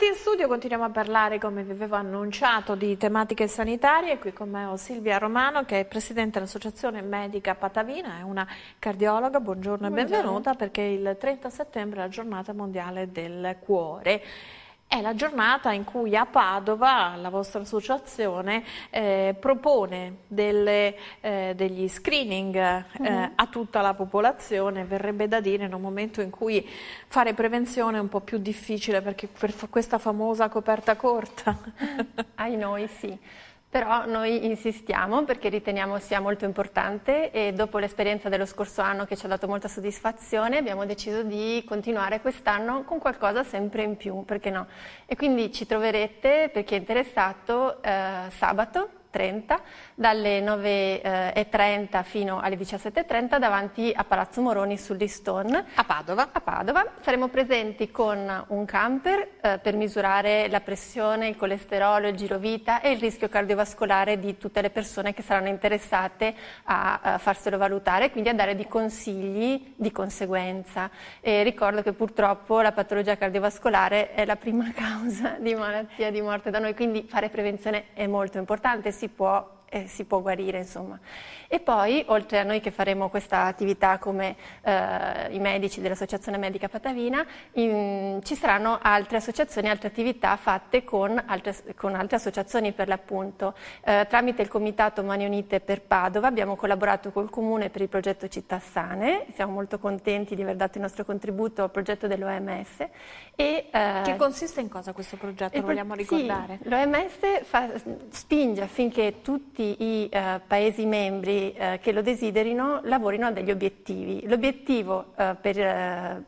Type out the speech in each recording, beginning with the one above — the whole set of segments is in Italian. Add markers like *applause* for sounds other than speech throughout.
Bentornati in studio, continuiamo a parlare come vi avevo annunciato di tematiche sanitarie. Qui con me ho Silvia Romano che è presidente dell'associazione medica Patavina, è una cardiologa, buongiorno, buongiorno e benvenuta perché il 30 settembre è la giornata mondiale del cuore è la giornata in cui a Padova la vostra associazione eh, propone delle, eh, degli screening eh, uh mm-hmm. -huh. a tutta la popolazione, verrebbe da dire in un momento in cui fare prevenzione è un po' più difficile perché per questa famosa coperta corta. Ai *laughs* noi sì. Però noi insistiamo perché riteniamo sia molto importante e dopo l'esperienza dello scorso anno che ci ha dato molta soddisfazione abbiamo deciso di continuare quest'anno con qualcosa sempre in più, perché no? E quindi ci troverete, per chi è interessato, eh, sabato 30, dalle 9.30 eh, fino alle 17.30 davanti a Palazzo Moroni sul Liston. A Padova. A Padova. Saremo presenti con un camper eh, per misurare la pressione, il colesterolo, il girovita e il rischio cardiovascolare di tutte le persone che saranno interessate a, a eh, farselo valutare e quindi a dare dei consigli di conseguenza. E ricordo che purtroppo la patologia cardiovascolare è la prima *laughs* causa di malattia di morte da noi, quindi fare prevenzione è molto importante si può eh, si può guarire, insomma. E poi, oltre a noi che faremo questa attività come eh, i medici dell'Associazione Medica Patavina, in, ci saranno altre associazioni, altre attività fatte con altre, con altre associazioni per l'appunto. Eh, tramite il Comitato Mani Unite per Padova abbiamo collaborato col Comune per il progetto Città Sane, siamo molto contenti di aver dato il nostro contributo al progetto dell'OMS. E, eh, che consiste in cosa questo progetto? Lo vogliamo ricordare? Sì, L'OMS spinge affinché tutti tutti i eh, Paesi membri eh, che lo desiderino lavorino a degli obiettivi. L'obiettivo eh, per, eh,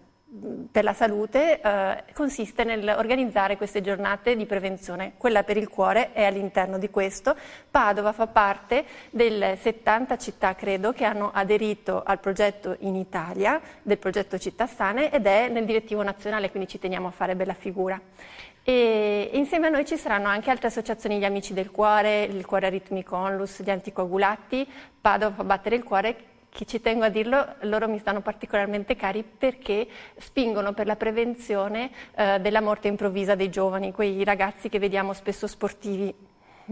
per, la salute eh, consiste nell'organizzare queste giornate di prevenzione. Quella per il cuore è all'interno di questo. Padova fa parte delle 70 città, credo, che hanno aderito al progetto in Italia, del progetto Città Sane, ed è nel direttivo nazionale, quindi ci teniamo a fare bella figura. E insieme a noi ci saranno anche altre associazioni di Amici del Cuore, il Cuore Ritmico Onlus, gli Anticoagulati, Padova fa battere il cuore, che ci tengo a dirlo, loro mi stanno particolarmente cari perché spingono per la prevenzione eh, della morte improvvisa dei giovani, quei ragazzi che vediamo spesso sportivi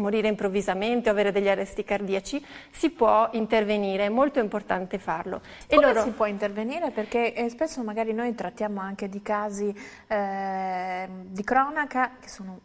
morire improvvisamente o avere degli arresti cardiaci, si può intervenire, è molto importante farlo. E Come loro... si può intervenire? Perché eh, spesso magari noi trattiamo anche di casi eh, di cronaca che sono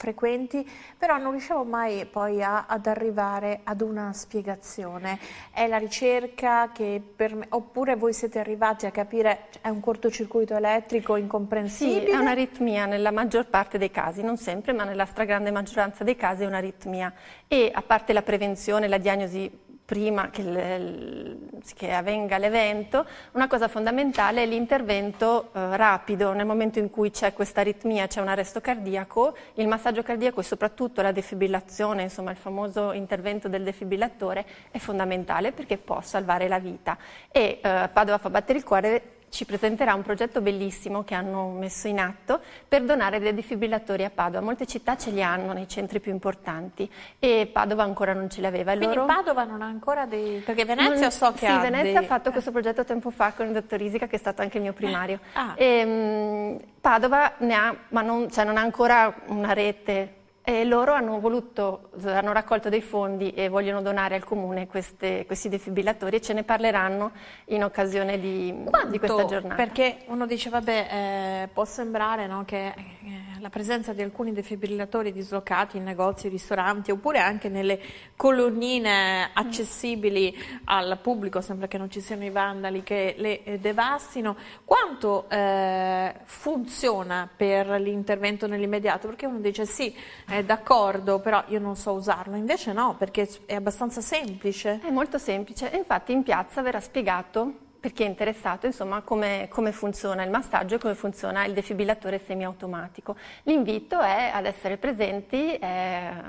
frequenti, però non riusciamo mai poi a, ad arrivare ad una spiegazione. È la ricerca che per me, oppure voi siete arrivati a capire cioè, è un cortocircuito elettrico incomprensibile? Sì, è un'aritmia nella maggior parte dei casi, non sempre, ma nella stragrande maggioranza dei casi è un'aritmia e a parte la prevenzione, la diagnosi prima che, le, che avvenga l'evento, una cosa fondamentale è l'intervento eh, rapido, nel momento in cui c'è questa aritmia, c'è un arresto cardiaco, il massaggio cardiaco e soprattutto la defibrillazione, insomma il famoso intervento del defibrillatore è fondamentale perché può salvare la vita e eh, Padova fa battere il cuore ci presenterà un progetto bellissimo che hanno messo in atto per donare dei defibrillatori a Padova. Molte città ce li hanno nei centri più importanti e Padova ancora non ce l'aveva. Quindi loro... Padova non ha ancora dei... perché Venezia non... so che sì, ha Venezia dei... ha fatto eh. questo progetto tempo fa con il dottor Isica che è stato anche il mio primario. Ah. E, ehm, Padova ne ha, ma non, cioè non ha ancora una rete e loro hanno, voluto, hanno raccolto dei fondi e vogliono donare al comune queste, questi defibrillatori e ce ne parleranno in occasione di, di questa giornata. Perché uno dice, vabbè, eh, può sembrare no, che eh, la presenza di alcuni defibrillatori dislocati in negozi, ristoranti oppure anche nelle colonnine accessibili mm. al pubblico, sembra che non ci siano i vandali che le eh, devastino, quanto eh, funziona per l'intervento nell'immediato? Perché uno dice, sì, è d'accordo, però io non so usarlo, invece no, perché è abbastanza semplice. È molto semplice, infatti in piazza verrà spiegato per chi è interessato insomma, come, come, funziona il massaggio e come funziona il defibrillatore semiautomatico. L'invito è ad essere presenti, eh,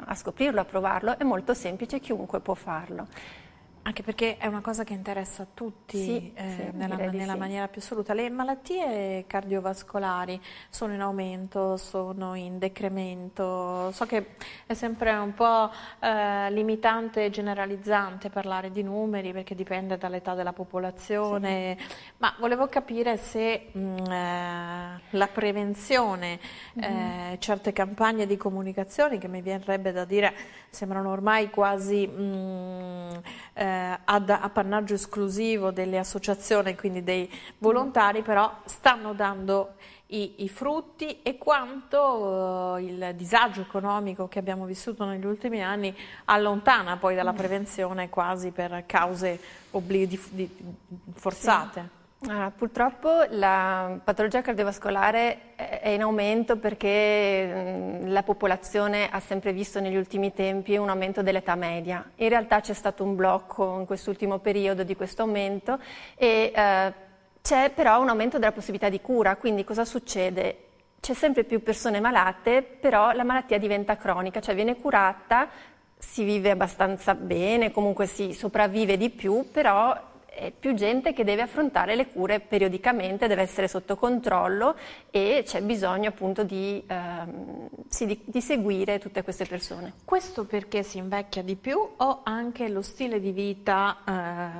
a scoprirlo, a provarlo, è molto semplice, chiunque può farlo. Anche perché è una cosa che interessa a tutti sì, eh, sì, nella, nella sì. maniera più assoluta. Le malattie cardiovascolari sono in aumento, sono in decremento. So che è sempre un po' eh, limitante e generalizzante parlare di numeri perché dipende dall'età della popolazione, ma volevo capire se mh, mm, eh, la prevenzione, mm -hmm. certe campagne di comunicazione che mi verrebbe da dire sembrano ormai quasi mh, mm, eh, ad appannaggio esclusivo delle associazioni, quindi dei volontari, però stanno dando i, i frutti e quanto eh, il disagio economico che abbiamo vissuto negli ultimi anni allontana poi dalla prevenzione quasi per cause obblighi forzate. Sì. Ah, purtroppo la patologia cardiovascolare è in aumento perché mm, la popolazione ha sempre visto negli ultimi tempi un aumento dell'età media. In realtà c'è stato un blocco in quest'ultimo periodo di questo aumento e eh, c'è però un aumento della possibilità di cura, quindi cosa succede? C'è sempre più persone malate, però la malattia diventa cronica, cioè viene curata, si vive abbastanza bene, comunque si sopravvive di più, però è più gente che deve affrontare le cure periodicamente, deve essere sotto controllo e c'è bisogno appunto di, ehm, sì, di, di, seguire tutte queste persone. Questo perché si invecchia di più o anche lo stile di vita,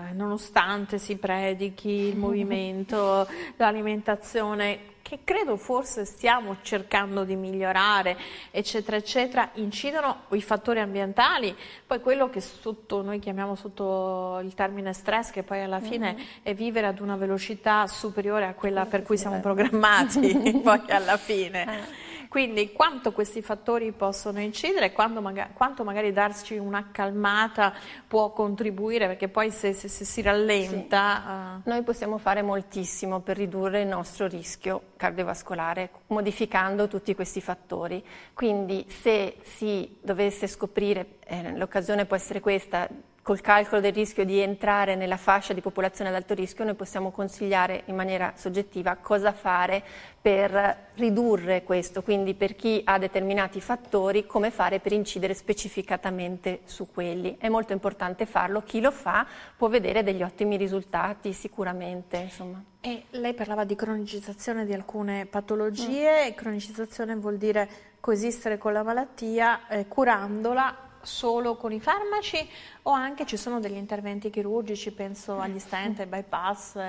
eh, nonostante si predichi il *laughs* movimento, l'alimentazione, che credo forse stiamo cercando di migliorare, eccetera, eccetera, incidono i fattori ambientali, poi quello che sotto, noi chiamiamo sotto il termine stress, che poi alla fine mm -hmm. è vivere ad una velocità superiore a quella per cui siamo programmati, *laughs* poi alla fine. Eh. Quindi quanto questi fattori possono incidere e quanto, maga quanto, magari darci una calmata può contribuire, perché poi se, se, se si rallenta... Sì. Uh... Noi possiamo fare moltissimo per ridurre il nostro rischio cardiovascolare, modificando tutti questi fattori. Quindi se si dovesse scoprire, eh, l'occasione può essere questa, col calcolo del rischio di entrare nella fascia di popolazione ad alto rischio, noi possiamo consigliare in maniera soggettiva cosa fare per ridurre questo, quindi per chi ha determinati fattori, come fare per incidere specificatamente su quelli. È molto importante farlo, chi lo fa può vedere degli ottimi risultati sicuramente. Insomma. E lei parlava di cronicizzazione di alcune patologie, mm. cronicizzazione vuol dire coesistere con la malattia eh, curandola solo con i farmaci o anche ci sono degli interventi chirurgici, penso agli stent, ai bypass,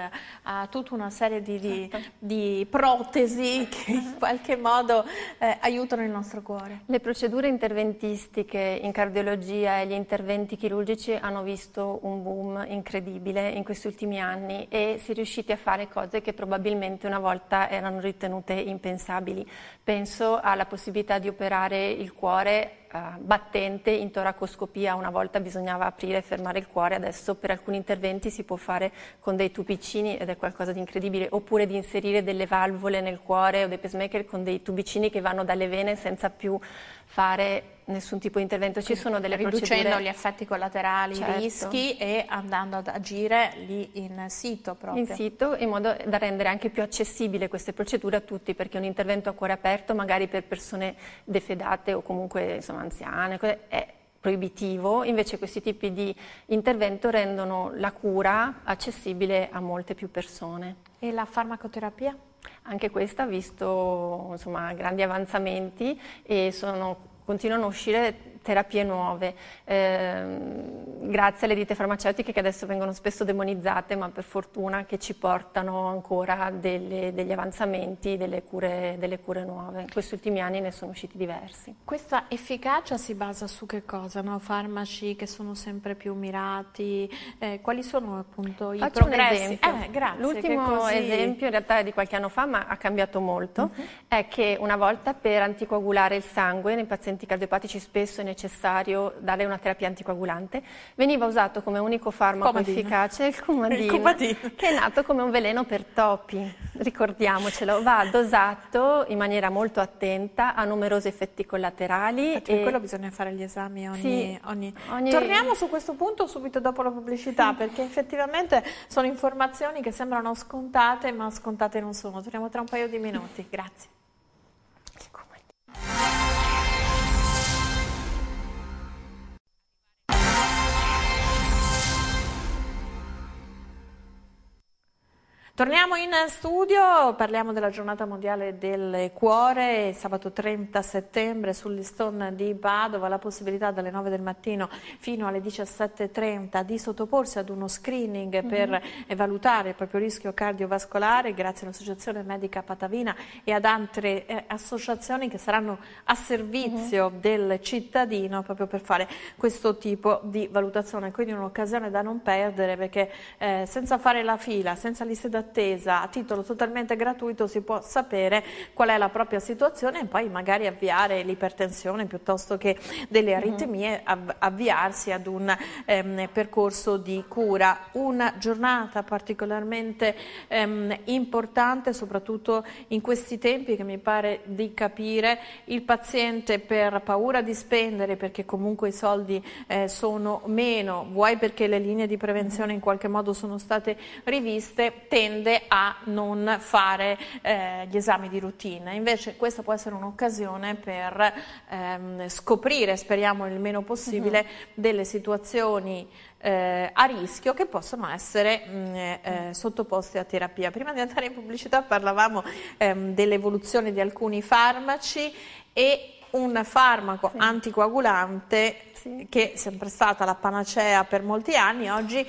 a tutta una serie di, di, certo. di protesi che in qualche modo eh, aiutano il nostro cuore. Le procedure interventistiche in cardiologia e gli interventi chirurgici hanno visto un boom incredibile in questi ultimi anni e si è riusciti a fare cose che probabilmente una volta erano ritenute impensabili. Penso alla possibilità di operare il cuore eh, battente in toracoscopia, una volta bisognava bastava aprire e fermare il cuore, adesso per alcuni interventi si può fare con dei tubicini ed è qualcosa di incredibile, oppure di inserire delle valvole nel cuore o dei pacemaker con dei tubicini che vanno dalle vene senza più fare nessun tipo di intervento, ci sono delle Riducendo procedure... gli effetti collaterali, i certo. rischi e andando ad agire lì in sito proprio. In sito, in modo da rendere anche più accessibile queste procedure a tutti, perché un intervento a cuore aperto, magari per persone defedate o comunque insomma, anziane, è proibitivo, invece questi tipi di intervento rendono la cura accessibile a molte più persone. E la farmacoterapia? Anche questa ha visto insomma, grandi avanzamenti e sono, continuano a uscire terapie nuove, eh, grazie alle ditte farmaceutiche che adesso vengono spesso demonizzate, ma per fortuna che ci portano ancora delle, degli avanzamenti, delle cure, delle cure, nuove. In questi ultimi anni ne sono usciti diversi. Questa efficacia si basa su che cosa? No? Farmaci che sono sempre più mirati? Eh, quali sono appunto i Faccio progressi? Eh, grazie, L'ultimo così... esempio in realtà è di qualche anno fa, ma ha cambiato molto, uh mhm. -huh. è che una volta per anticoagulare il sangue nei pazienti cardiopatici spesso e nei necessario dare una terapia anticoagulante, veniva usato come unico farmaco Comadino. efficace il cumadino, che è nato come un veleno per topi, ricordiamocelo, va dosato in maniera molto attenta, ha numerosi effetti collaterali. Ah, Infatti, cioè, e... quello bisogna fare gli esami ogni, sì, ogni... ogni... Torniamo su questo punto subito dopo la pubblicità, sì. perché effettivamente sono informazioni che sembrano scontate, ma scontate non sono. Torniamo tra un paio di minuti. Grazie. Torniamo in studio, parliamo della giornata mondiale del cuore, sabato 30 settembre sull'Iston di Padova, la possibilità dalle 9 del mattino fino alle 17.30 di sottoporsi ad uno screening mhm. per mm -hmm. valutare il proprio rischio cardiovascolare grazie all'Associazione Medica Patavina e ad altre eh, associazioni che saranno a servizio mm -hmm. del cittadino proprio per fare questo tipo di valutazione, quindi un'occasione da non perdere perché eh, senza fare la fila, senza liste da attesa a titolo totalmente gratuito si può sapere qual è la propria situazione e poi magari avviare l'ipertensione piuttosto che delle mhm. aritmie, av avviarsi ad un ehm, percorso di cura. Una giornata particolarmente ehm, importante soprattutto in questi tempi che mi pare di capire il paziente per paura di spendere perché comunque i soldi eh, sono meno, vuoi perché le linee di prevenzione in qualche modo sono state riviste, tende tende a non fare eh, gli esami di routine. Invece questa può essere un'occasione per ehm, scoprire, speriamo il meno possibile, uh mm-hmm. -huh. delle situazioni eh, a rischio che possono essere mh, mm, eh, mm. sottoposte a terapia. Prima di andare in pubblicità parlavamo ehm, dell'evoluzione di alcuni farmaci e un farmaco sì. anticoagulante sì. che è sempre stata la panacea per molti anni, oggi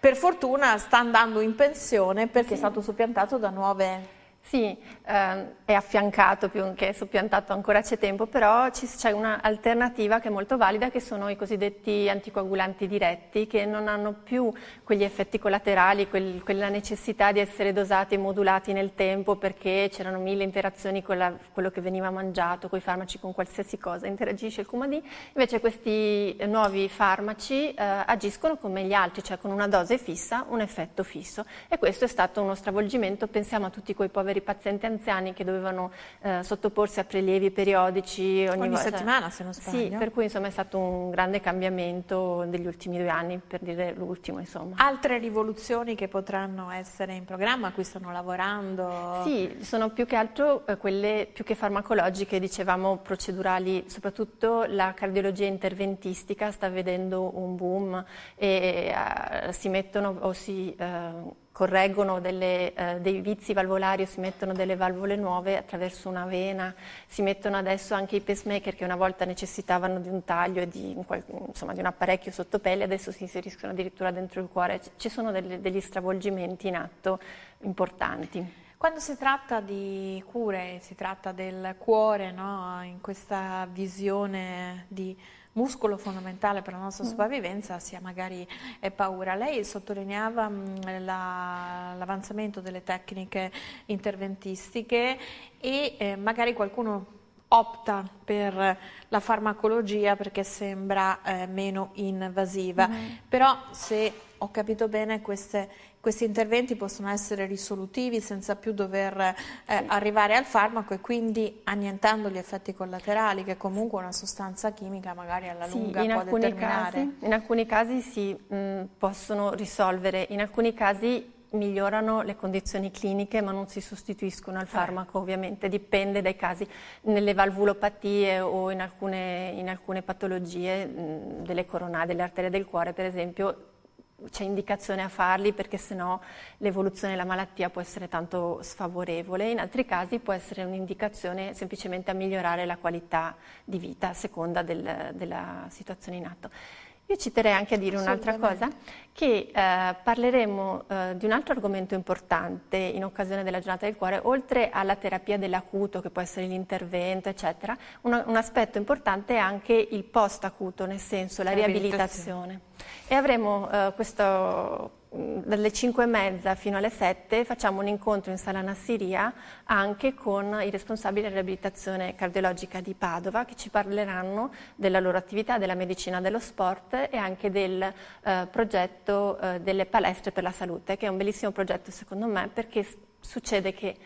per fortuna sta andando in pensione perché sì. è stato soppiantato da nuove sì, ehm, è affiancato più che soppiantato, ancora c'è tempo, però c'è un'alternativa che è molto valida che sono i cosiddetti anticoagulanti diretti che non hanno più quegli effetti collaterali, quel, quella necessità di essere dosati e modulati nel tempo perché c'erano mille interazioni con la, quello che veniva mangiato, con i farmaci, con qualsiasi cosa, interagisce il QMD, invece questi nuovi farmaci eh, agiscono come gli altri, cioè con una dose fissa, un effetto fisso e questo è stato uno stravolgimento, pensiamo a tutti quei poveri poveri pazienti anziani che dovevano eh, sottoporsi a prelievi periodici ogni, ogni settimana se non sbaglio. Sì, per cui insomma è stato un grande cambiamento degli ultimi due anni, per dire l'ultimo insomma. Altre rivoluzioni che potranno essere in programma, a cui stanno lavorando? Sì, sono più che altro eh, quelle più che farmacologiche, dicevamo procedurali, soprattutto la cardiologia interventistica sta vedendo un boom e uh, si mettono o si... Uh, correggono delle, eh, dei vizi valvolari o si mettono delle valvole nuove attraverso una vena, si mettono adesso anche i pacemaker che una volta necessitavano di un taglio e di, di un apparecchio sotto pelle, adesso si inseriscono addirittura dentro il cuore, ci sono delle, degli stravolgimenti in atto importanti. Quando si tratta di cure, si tratta del cuore, no? in questa visione di muscolo fondamentale per la nostra mm. sopravvivenza sia magari eh, paura. Lei sottolineava mm, l'avanzamento delle tecniche interventistiche e eh, magari qualcuno opta per la farmacologia perché sembra eh, meno invasiva, mm. però se ho capito bene queste, questi interventi possono essere risolutivi senza più dover eh, sì. arrivare al farmaco e quindi annientando gli effetti collaterali che comunque una sostanza chimica magari alla sì, lunga può determinare. Casi, in alcuni casi si sì, mm, possono risolvere, in alcuni casi migliorano le condizioni cliniche ma non si sostituiscono al eh. farmaco ovviamente, dipende dai casi. Nelle valvulopatie o in alcune, in alcune patologie delle coronarie, delle arterie del cuore per esempio c'è indicazione a farli perché sennò l'evoluzione della malattia può essere tanto sfavorevole, in altri casi può essere un'indicazione semplicemente a migliorare la qualità di vita a seconda del, della situazione in atto. Io ci terei anche a dire un'altra cosa, che eh, parleremo eh, di un altro argomento importante in occasione della giornata del cuore, oltre alla terapia dell'acuto, che può essere l'intervento, eccetera, un, un, aspetto importante è anche il post-acuto, nel senso la riabilitazione. E avremo eh, questo Mm, dalle 5 e mezza fino alle 7 facciamo un incontro in Sala Nassiria anche con i responsabili della riabilitazione cardiologica di Padova che ci parleranno della loro attività, della medicina dello sport e anche del eh, progetto eh, delle palestre per la salute che è un bellissimo progetto secondo me perché succede che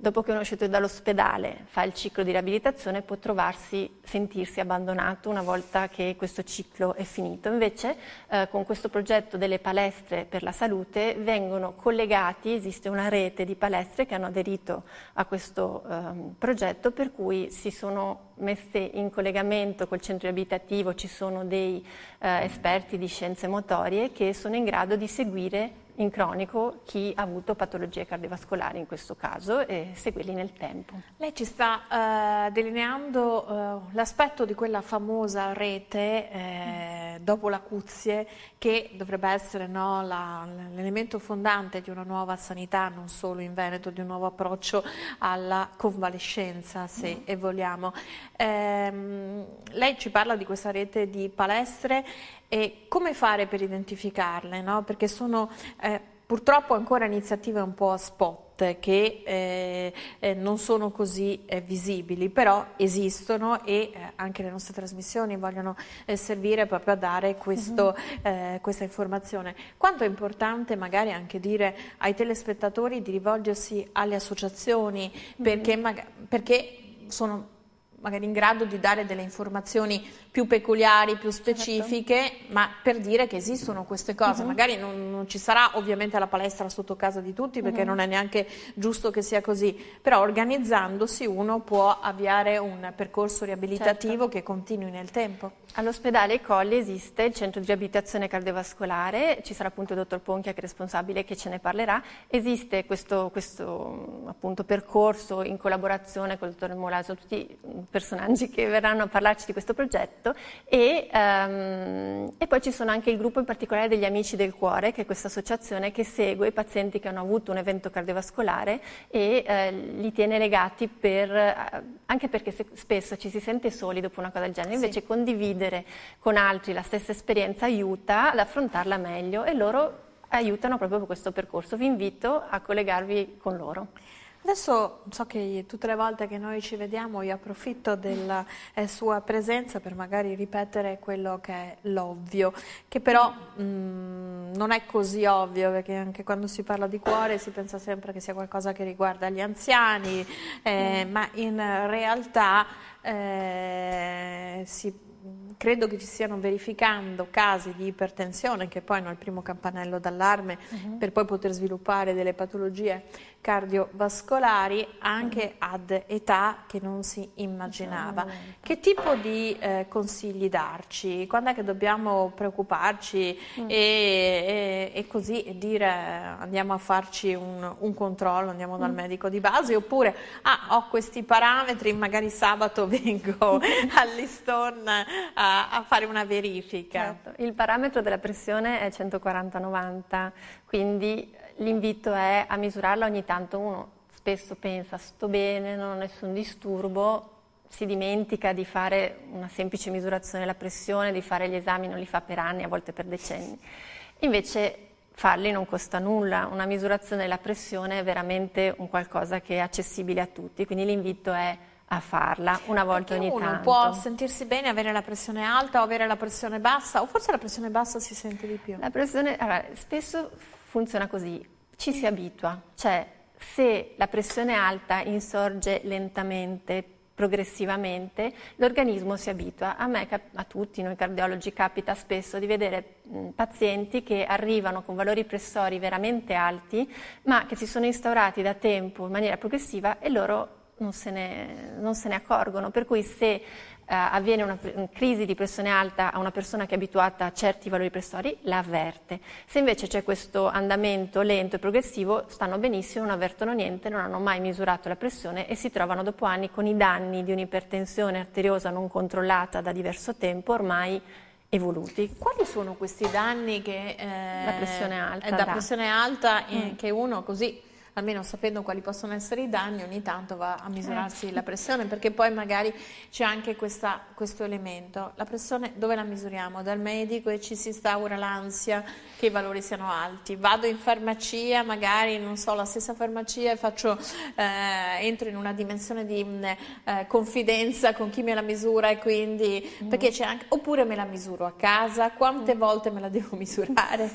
dopo che uno è uscito dall'ospedale, fa il ciclo di riabilitazione, può trovarsi, sentirsi abbandonato una volta che questo ciclo è finito. Invece eh, con questo progetto delle palestre per la salute vengono collegati, esiste una rete di palestre che hanno aderito a questo eh, progetto per cui si sono messe in collegamento col centro abitativo, ci sono dei eh, esperti di scienze motorie che sono in grado di seguire in cronico chi ha avuto patologie cardiovascolari in questo caso e seguirli nel tempo. Lei ci sta eh, delineando eh, l'aspetto di quella famosa rete eh, dopo l'acuzie che dovrebbe essere no, l'elemento fondante di una nuova sanità, non solo in Veneto, di un nuovo approccio alla convalescenza se mm. vogliamo. Ehm, lei ci parla di questa rete di palestre e come fare per identificarle? No? Perché sono eh, purtroppo ancora iniziative un po' a spot che eh, eh, non sono così eh, visibili, però esistono e eh, anche le nostre trasmissioni vogliono eh, servire proprio a dare questo, uh-huh. questa informazione. Quanto è importante magari anche dire ai telespettatori di rivolgersi alle associazioni uh-huh. perché, perché sono magari in grado di dare delle informazioni più peculiari, più certo. specifiche, certo. ma per dire che esistono queste cose. Uh mhm. -huh. Magari non, non, ci sarà ovviamente la palestra sotto casa di tutti perché uh mhm. -huh. non è neanche giusto che sia così, però organizzandosi uno può avviare un percorso riabilitativo certo. che continui nel tempo. All'ospedale Colli esiste il centro di riabilitazione cardiovascolare, ci sarà appunto il dottor Ponchia che è responsabile che ce ne parlerà, esiste questo, questo appunto, percorso in collaborazione con il dottor Molaso, tutti personaggi che verranno a parlarci di questo progetto e, um, e, poi ci sono anche il gruppo in particolare degli Amici del Cuore, che è questa associazione che segue i pazienti che hanno avuto un evento cardiovascolare e eh, li tiene legati per, eh, anche perché se, spesso ci si sente soli dopo una cosa del genere, invece sì. condividere con altri la stessa esperienza aiuta ad affrontarla meglio e loro aiutano proprio per questo percorso. Vi invito a collegarvi con loro. Adesso so che tutte le volte che noi ci vediamo io approfitto della eh, sua presenza per magari ripetere quello che è l'ovvio, che però mh, mm, non è così ovvio perché anche quando si parla di cuore si pensa sempre che sia qualcosa che riguarda gli anziani, eh, mm. ma in realtà eh, si credo che ci stiano verificando casi di ipertensione che poi hanno il primo campanello d'allarme uh mm-hmm. -huh. per poi poter sviluppare delle patologie cardiovascolari anche mm. ad età che non si immaginava. Che tipo di eh, consigli darci? Quando è che dobbiamo preoccuparci mm. e, e, e, così dire andiamo a farci un, un controllo, andiamo dal mm. medico di base oppure ah, ho questi parametri, magari sabato *laughs* vengo all'Iston a, a, fare una verifica. Certo. Il parametro della pressione è 140-90, quindi l'invito è a misurarla ogni tanto uno spesso pensa sto bene, non ho nessun disturbo, si dimentica di fare una semplice misurazione della pressione, di fare gli esami, non li fa per anni, a volte per decenni. Invece farli non costa nulla, una misurazione della pressione è veramente un qualcosa che è accessibile a tutti, quindi l'invito è a farla una volta Perché ogni uno tanto. può sentirsi bene, avere la pressione alta o avere la pressione bassa, o forse la pressione bassa si sente di più. La pressione, allora, spesso funziona così, ci si abitua, cioè se la pressione alta insorge lentamente, progressivamente, l'organismo si abitua. A me, a tutti noi cardiologi, capita spesso di vedere pazienti che arrivano con valori pressori veramente alti, ma che si sono instaurati da tempo in maniera progressiva e loro non se, ne, non se ne, accorgono, per cui se eh, avviene una, una crisi di pressione alta a una persona che è abituata a certi valori pressori, la avverte. Se invece c'è questo andamento lento e progressivo, stanno benissimo, non avvertono niente, non hanno mai misurato la pressione e si trovano dopo anni con i danni di un'ipertensione arteriosa non controllata da diverso tempo ormai evoluti. Quali sono questi danni che eh, la pressione alta, da pressione alta eh, che uno così almeno sapendo quali possono essere i danni, ogni tanto va a misurarsi eh. la pressione, perché poi magari c'è anche questa, questo elemento. La pressione dove la misuriamo? Dal medico e ci si instaura l'ansia che i valori siano alti. Vado in farmacia, magari non so, la stessa farmacia e faccio, eh, entro in una dimensione di mm, eh, confidenza con chi me la misura e quindi, mm. anche, oppure me la misuro a casa, quante mm. volte me la devo *laughs* misurare?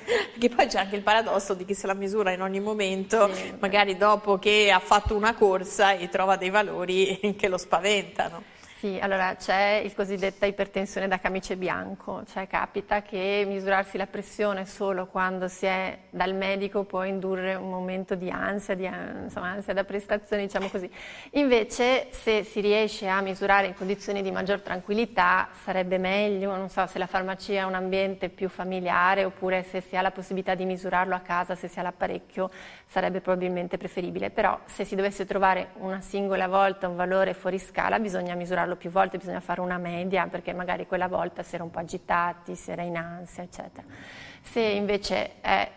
perché poi c'è anche il paradosso di chi se la misura in ogni momento. Sì magari dopo che ha fatto una corsa e trova dei valori *laughs* che lo spaventano. Sì, allora c'è il cosiddetta ipertensione da camice bianco, cioè capita che misurarsi la pressione solo quando si è dal medico può indurre un momento di ansia, di insomma, ansia da prestazione, diciamo così. Invece se si riesce a misurare in condizioni di maggior tranquillità sarebbe meglio, non so se la farmacia è un ambiente più familiare oppure se si ha la possibilità di misurarlo a casa, se si ha l'apparecchio sarebbe probabilmente preferibile, però se si dovesse trovare una singola volta un valore fuori scala bisogna misurarlo farlo più volte, bisogna fare una media perché magari quella volta si era un po' agitati, si era in ansia, eccetera. Se invece è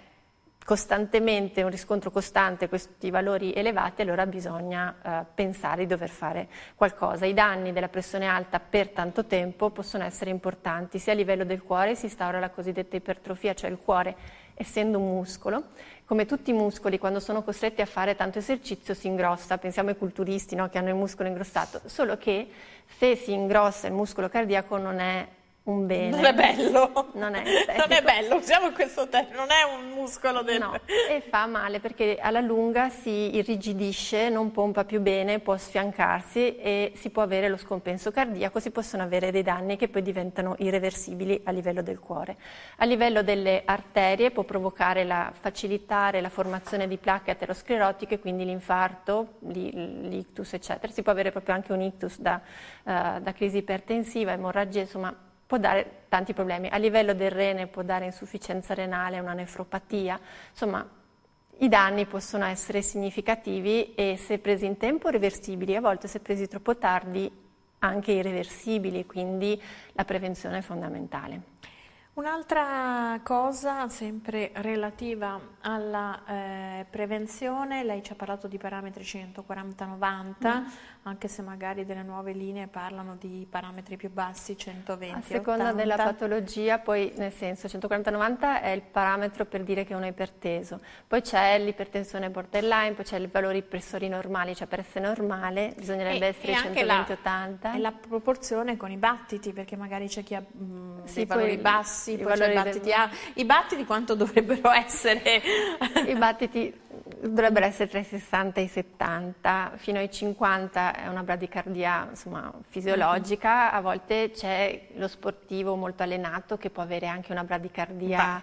costantemente, un riscontro costante questi valori elevati, allora bisogna eh, pensare di dover fare qualcosa. I danni della pressione alta per tanto tempo possono essere importanti, sia a livello del cuore si instaura la cosiddetta ipertrofia, cioè il cuore essendo un muscolo come tutti i muscoli, quando sono costretti a fare tanto esercizio si ingrossa, pensiamo ai culturisti no, che hanno il muscolo ingrossato, solo che se si ingrossa il muscolo cardiaco non è un bene. Non è bello. Non è, *laughs* non è bello, usiamo questo termine, non è un muscolo del... No, e fa male perché alla lunga si irrigidisce, non pompa più bene, può sfiancarsi e si può avere lo scompenso cardiaco, si possono avere dei danni che poi diventano irreversibili a livello del cuore. A livello delle arterie può provocare la facilitare la formazione di placche aterosclerotiche, quindi l'infarto, l'ictus, eccetera. Si può avere proprio anche un ictus da, uh, da crisi ipertensiva, emorragia, insomma può dare tanti problemi. A livello del rene può dare insufficienza renale, una nefropatia, insomma i danni possono essere significativi e se presi in tempo reversibili, a volte se presi troppo tardi anche irreversibili, quindi la prevenzione è fondamentale. Un'altra cosa sempre relativa alla eh, prevenzione, lei ci ha parlato di parametri 140-90, mm anche se magari delle nuove linee parlano di parametri più bassi, 120, A seconda 80. della patologia, poi nel senso 140-90 è il parametro per dire che uno è iperteso, poi c'è l'ipertensione borderline, poi c'è i valori pressori normali, cioè per essere normale bisognerebbe e, essere 120-80. E la proporzione con i battiti, perché magari c'è chi ha mh, sì, valori bassi, i, valori i battiti del... ha, I battiti quanto *laughs* dovrebbero essere? I battiti dovrebbero essere tra i 60 e i 70, fino ai 50 è una bradicardia insomma, fisiologica, mm-hmm. a volte c'è lo sportivo molto allenato che può avere anche una bradicardia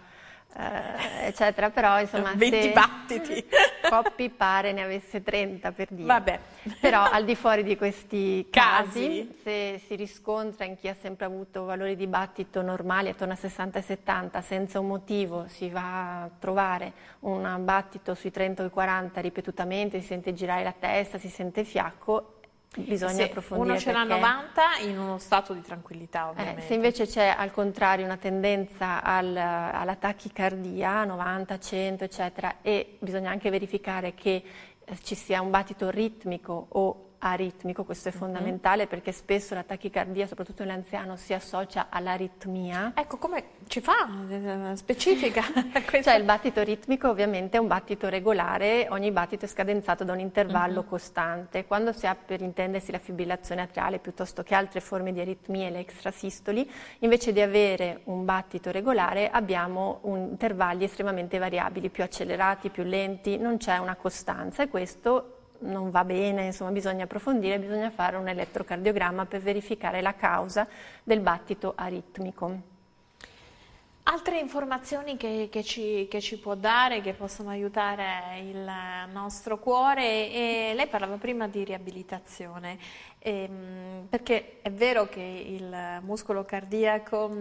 eh, eccetera, però insomma 20 battiti. *laughs* Coppi pare ne avesse 30 per dire. Vabbè. Però al di fuori di questi casi, casi, se si riscontra in chi ha sempre avuto valori di battito normali attorno a 60 e 70, senza un motivo si va a trovare un battito sui 30 o 40 ripetutamente, si sente girare la testa, si sente fiacco Bisogna se approfondire. Uno ce l'ha perché... 90 in uno stato di tranquillità ovviamente. Eh, se invece c'è al contrario una tendenza al, alla tachicardia, 90, 100 eccetera, e bisogna anche verificare che eh, ci sia un battito ritmico o aritmico, questo è fondamentale mm-hmm. perché spesso la tachicardia, soprattutto nell'anziano, si associa all'aritmia. Ecco, come ci fa? Eh, specifica. *laughs* cioè il battito ritmico ovviamente è un battito regolare, ogni battito è scadenzato da un intervallo mm-hmm. costante. Quando si ha per intendersi la fibrillazione atriale piuttosto che altre forme di aritmie, le extrasistoli, invece di avere un battito regolare abbiamo intervalli estremamente variabili, più accelerati, più lenti, non c'è una costanza e questo non va bene, insomma bisogna approfondire, bisogna fare un elettrocardiogramma per verificare la causa del battito aritmico. Altre informazioni che, che, ci, che, ci, può dare, che possono aiutare il nostro cuore, e lei parlava prima di riabilitazione, ehm, perché è vero che il muscolo cardiaco,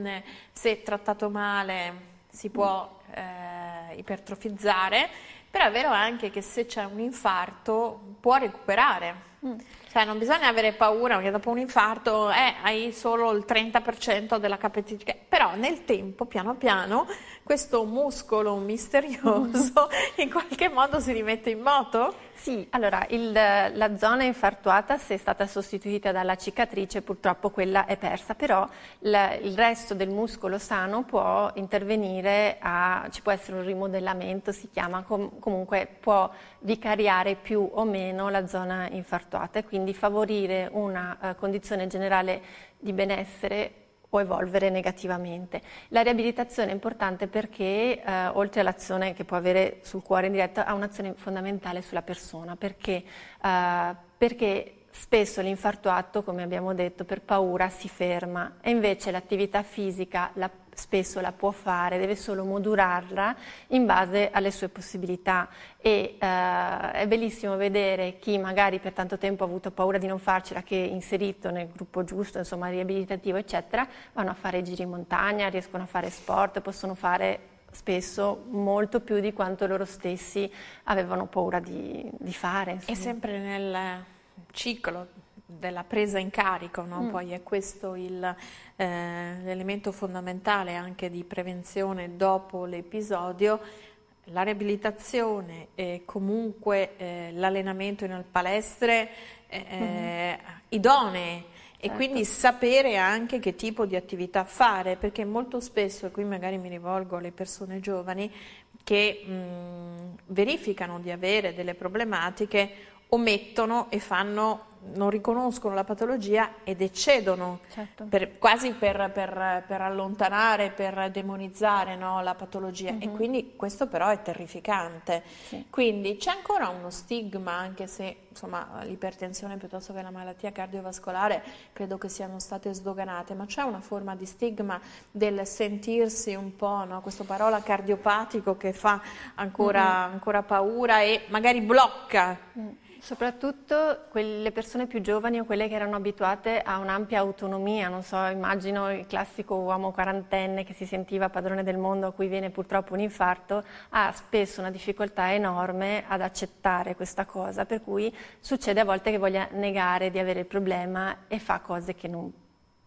se trattato male, si può eh, ipertrofizzare, però è vero anche che se c'è un infarto può recuperare. Mm. Cioè non bisogna avere paura perché dopo un infarto eh, hai solo il 30% della capacità, però nel tempo, piano piano, questo muscolo misterioso *laughs* *laughs* in qualche modo si rimette in moto? Sì, allora il, la zona infartuata se è stata sostituita dalla cicatrice purtroppo quella è persa, però la, il resto del muscolo sano può intervenire, a, ci può essere un rimodellamento, si chiama, com, comunque può vicariare più o meno la zona infartuata e quindi quindi favorire una eh, condizione generale di benessere o evolvere negativamente. La riabilitazione è importante perché, eh, oltre all'azione che può avere sul cuore in diretta, ha un'azione fondamentale sulla persona, perché, eh, perché Spesso l'infarto atto, come abbiamo detto, per paura si ferma e invece l'attività fisica la, spesso la può fare, deve solo modularla in base alle sue possibilità e eh, è bellissimo vedere chi magari per tanto tempo ha avuto paura di non farcela, che è inserito nel gruppo giusto, insomma riabilitativo eccetera, vanno a fare giri in montagna, riescono a fare sport, possono fare spesso molto più di quanto loro stessi avevano paura di, di fare. Insomma. E sempre nel ciclo della presa in carico, no? mm. poi è questo eh, l'elemento eh, fondamentale anche di prevenzione dopo l'episodio, la riabilitazione e comunque eh, l'allenamento in palestre eh, mm. idonee e certo. quindi sapere anche che tipo di attività fare, perché molto spesso, e qui magari mi rivolgo alle persone giovani che mh, mm, verificano di avere delle problematiche omettono e fanno non riconoscono la patologia ed eccedono, certo. per, quasi per, per, per, allontanare, per demonizzare no, la patologia uh-huh. e mhm. quindi questo però è terrificante. Sì. Quindi c'è ancora uno stigma, anche se insomma, l'ipertensione piuttosto che la malattia cardiovascolare credo che siano state sdoganate, ma c'è una forma di stigma del sentirsi un po', no, questa parola cardiopatico che fa ancora, uh-huh. ancora paura e magari blocca. uh Soprattutto le persone più giovani o quelle che erano abituate a un'ampia autonomia, non so, immagino il classico uomo quarantenne che si sentiva padrone del mondo a cui viene purtroppo un infarto, ha spesso una difficoltà enorme ad accettare questa cosa, per cui succede a volte che voglia negare di avere il problema e fa cose che non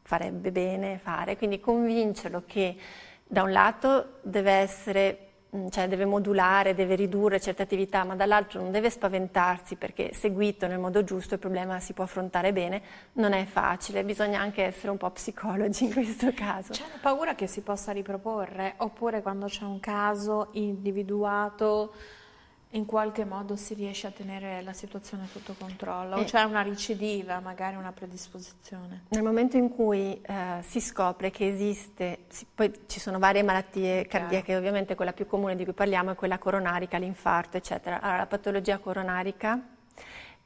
farebbe bene fare, quindi convincerlo che da un lato deve essere Mm, cioè deve modulare, deve ridurre certe attività, ma dall'altro non deve spaventarsi perché seguito nel modo giusto il problema si può affrontare bene, non è facile, bisogna anche essere un po' psicologi in questo caso. C'è una paura che si possa riproporre oppure quando c'è un caso individuato in qualche modo si riesce a tenere la situazione sotto controllo, eh, o c'è una recidiva, magari una predisposizione? Nel momento in cui eh, si scopre che esiste, si, poi ci sono varie malattie cardiache, Chiaro. ovviamente quella più comune di cui parliamo è quella coronarica, l'infarto, eccetera. Allora, la patologia coronarica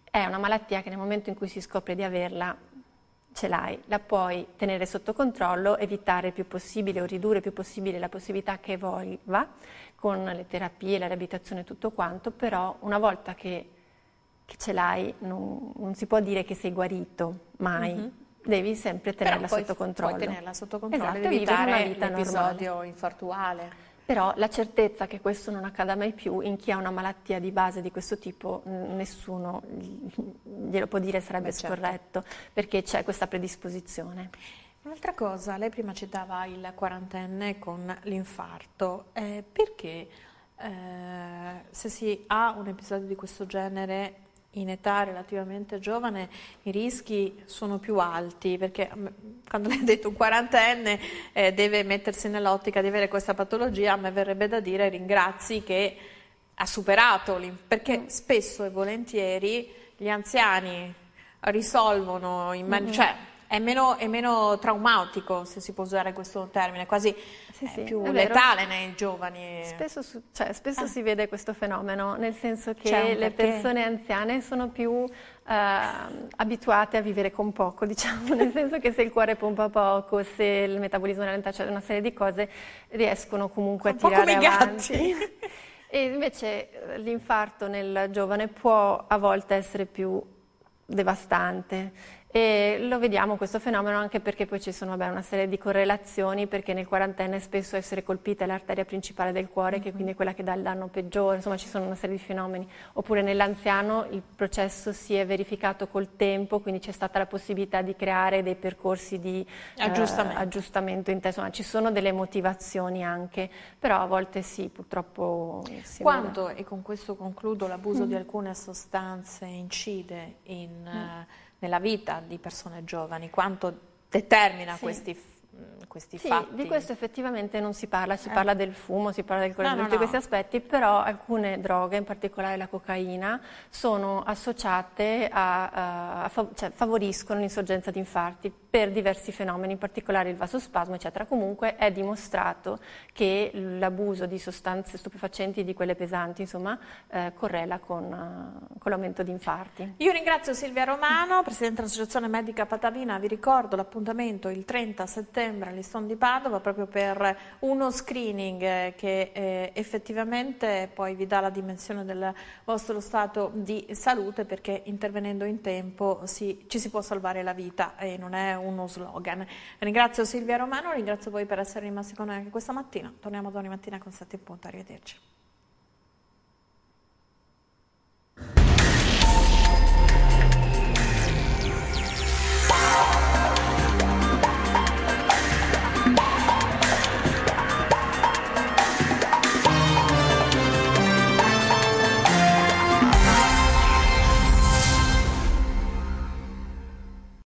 è una malattia che nel momento in cui si scopre di averla ce l'hai, la puoi tenere sotto controllo, evitare il più possibile o ridurre il più possibile la possibilità che evolva, con le terapie, la riabilitazione e tutto quanto, però una volta che, che ce l'hai non, non, si può dire che sei guarito, mai. Mm-hmm. Devi sempre tenerla però sotto controllo. Puoi tenerla sotto controllo esatto, ed evitare una vita normale. infartuale. Però la certezza che questo non accada mai più in chi ha una malattia di base di questo tipo, nessuno glielo può dire, sarebbe Beh, certo. scorretto, certo. perché c'è questa predisposizione. Un'altra cosa, lei prima citava il quarantenne con l'infarto, eh, perché eh, se si ha un episodio di questo genere in età relativamente giovane i rischi sono più alti perché mm, quando lei ha detto un quarantenne eh, deve mettersi nell'ottica di avere questa patologia, a me verrebbe da dire ringrazi che ha superato l'infarto, perché mm. spesso e volentieri gli anziani risolvono, in maniera... mm -hmm. cioè è meno, è meno, traumatico, se si può usare questo termine, quasi sì, eh, sì, più letale nei giovani. Spesso, cioè, spesso ah. si vede questo fenomeno, nel senso che le persone anziane sono più eh, abituate a vivere con poco, *laughs* diciamo, nel senso che se il cuore pompa poco, se il metabolismo rallenta, cioè una serie di cose, riescono comunque con a tirare come avanti. Gatti. E invece eh, l'infarto nel giovane può a volte essere più devastante e lo vediamo questo fenomeno anche perché poi ci sono vabbè, una serie di correlazioni, perché nel quarantenne spesso essere colpita è l'arteria principale del cuore, mm-hmm. che quindi è quella che dà il danno peggiore, insomma ci sono una serie di fenomeni. Oppure nell'anziano il processo si è verificato col tempo, quindi c'è stata la possibilità di creare dei percorsi di aggiustamento, eh, aggiustamento te, insomma ci sono delle motivazioni anche, però a volte sì, purtroppo... Si Quanto, e con questo concludo, l'abuso mm-hmm. di mm. alcune sostanze incide in... Mm-hmm nella vita di persone giovani, quanto determina sì. questi Mm, questi sì, fatti. Di questo effettivamente non si parla, si eh. parla del fumo, si parla del colesterolo, no, no, tutti no. questi aspetti, però alcune droghe, in particolare la cocaina, sono associate a, a, a cioè, favoriscono l'insorgenza di infarti per diversi fenomeni, in particolare il vasospasmo, eccetera. Comunque è dimostrato che l'abuso di sostanze stupefacenti, di quelle pesanti, insomma, eh, correla con, eh, con l'aumento di infarti. Io ringrazio Silvia Romano, Presidente dell'Associazione Medica Patavina, vi ricordo l'appuntamento il 30 settembre settembre all'Iston di Padova proprio per uno screening eh, che eh, effettivamente poi vi dà la dimensione del vostro stato di salute perché intervenendo in tempo si, ci si può salvare la vita e non è uno slogan. Ringrazio Silvia Romano, ringrazio voi per essere rimasti con noi anche questa mattina. Torniamo domani mattina con 7 in arrivederci.